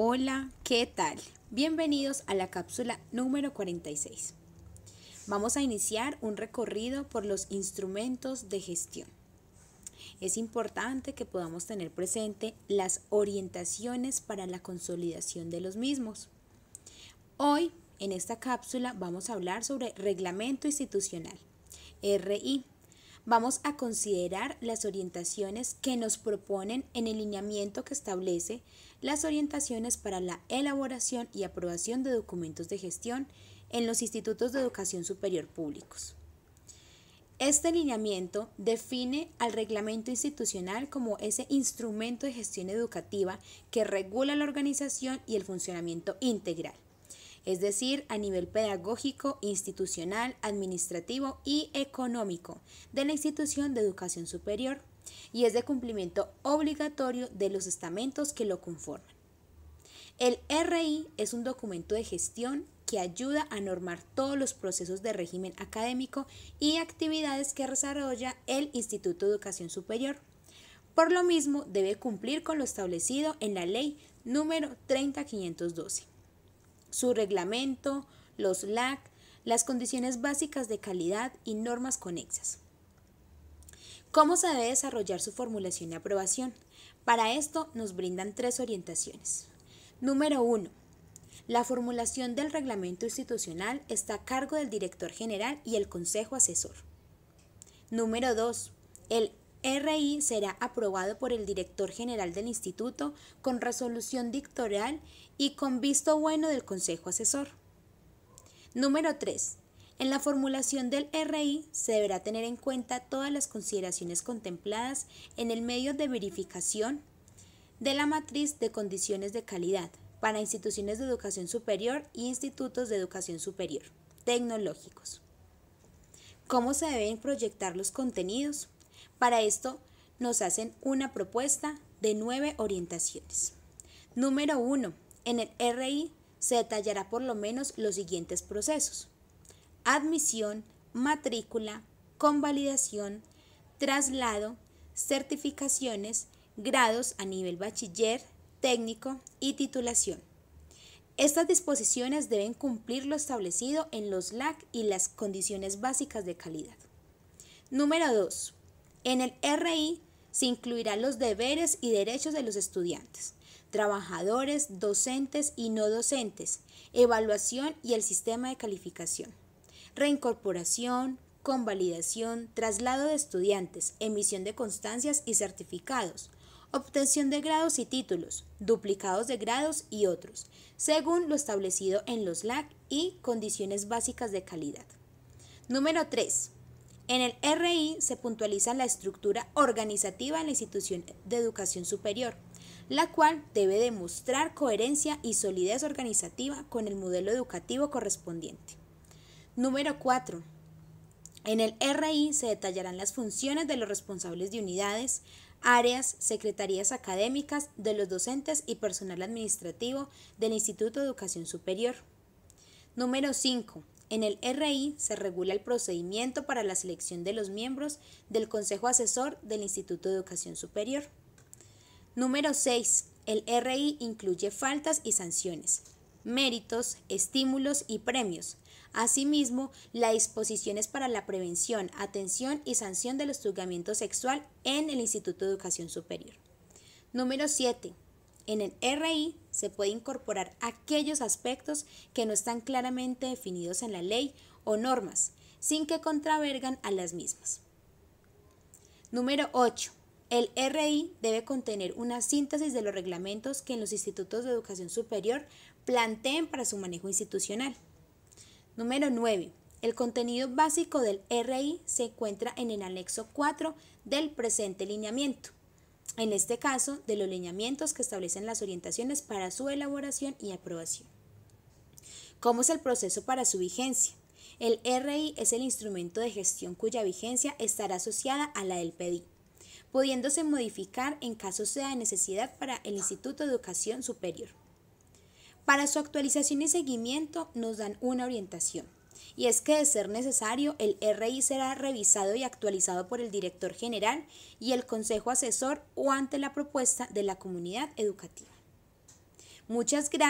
Hola, ¿qué tal? Bienvenidos a la cápsula número 46. Vamos a iniciar un recorrido por los instrumentos de gestión. Es importante que podamos tener presente las orientaciones para la consolidación de los mismos. Hoy, en esta cápsula, vamos a hablar sobre reglamento institucional, RI vamos a considerar las orientaciones que nos proponen en el lineamiento que establece las orientaciones para la elaboración y aprobación de documentos de gestión en los institutos de educación superior públicos. Este lineamiento define al reglamento institucional como ese instrumento de gestión educativa que regula la organización y el funcionamiento integral es decir, a nivel pedagógico, institucional, administrativo y económico de la institución de educación superior y es de cumplimiento obligatorio de los estamentos que lo conforman. El RI es un documento de gestión que ayuda a normar todos los procesos de régimen académico y actividades que desarrolla el Instituto de Educación Superior. Por lo mismo, debe cumplir con lo establecido en la Ley número 30512 su reglamento, los LAC, las condiciones básicas de calidad y normas conexas. ¿Cómo se debe desarrollar su formulación y aprobación? Para esto nos brindan tres orientaciones. Número 1. La formulación del reglamento institucional está a cargo del director general y el consejo asesor. Número 2. El RI será aprobado por el director general del instituto con resolución dictorial y con visto bueno del Consejo Asesor. Número 3. En la formulación del RI se deberá tener en cuenta todas las consideraciones contempladas en el medio de verificación de la matriz de condiciones de calidad para instituciones de educación superior y e institutos de educación superior tecnológicos. ¿Cómo se deben proyectar los contenidos? Para esto nos hacen una propuesta de nueve orientaciones. Número uno, En el RI se detallará por lo menos los siguientes procesos. Admisión, matrícula, convalidación, traslado, certificaciones, grados a nivel bachiller, técnico y titulación. Estas disposiciones deben cumplir lo establecido en los LAC y las condiciones básicas de calidad. Número 2. En el RI se incluirán los deberes y derechos de los estudiantes, trabajadores, docentes y no docentes, evaluación y el sistema de calificación, reincorporación, convalidación, traslado de estudiantes, emisión de constancias y certificados, obtención de grados y títulos, duplicados de grados y otros, según lo establecido en los LAC y condiciones básicas de calidad. Número 3. En el RI se puntualiza la estructura organizativa de la institución de educación superior, la cual debe demostrar coherencia y solidez organizativa con el modelo educativo correspondiente. Número 4. En el RI se detallarán las funciones de los responsables de unidades, áreas, secretarías académicas, de los docentes y personal administrativo del Instituto de Educación Superior. Número 5. En el RI se regula el procedimiento para la selección de los miembros del Consejo Asesor del Instituto de Educación Superior. Número 6. El RI incluye faltas y sanciones, méritos, estímulos y premios. Asimismo, las disposiciones para la prevención, atención y sanción del hostigamiento sexual en el Instituto de Educación Superior. Número 7. En el RI se puede incorporar aquellos aspectos que no están claramente definidos en la ley o normas, sin que contravergan a las mismas. Número 8. El RI debe contener una síntesis de los reglamentos que en los institutos de educación superior planteen para su manejo institucional. Número 9. El contenido básico del RI se encuentra en el anexo 4 del presente lineamiento en este caso de los lineamientos que establecen las orientaciones para su elaboración y aprobación. ¿Cómo es el proceso para su vigencia? El RI es el instrumento de gestión cuya vigencia estará asociada a la del PDI, pudiéndose modificar en caso sea de necesidad para el Instituto de Educación Superior. Para su actualización y seguimiento nos dan una orientación y es que de ser necesario, el RI será revisado y actualizado por el director general y el consejo asesor o ante la propuesta de la comunidad educativa. Muchas gracias.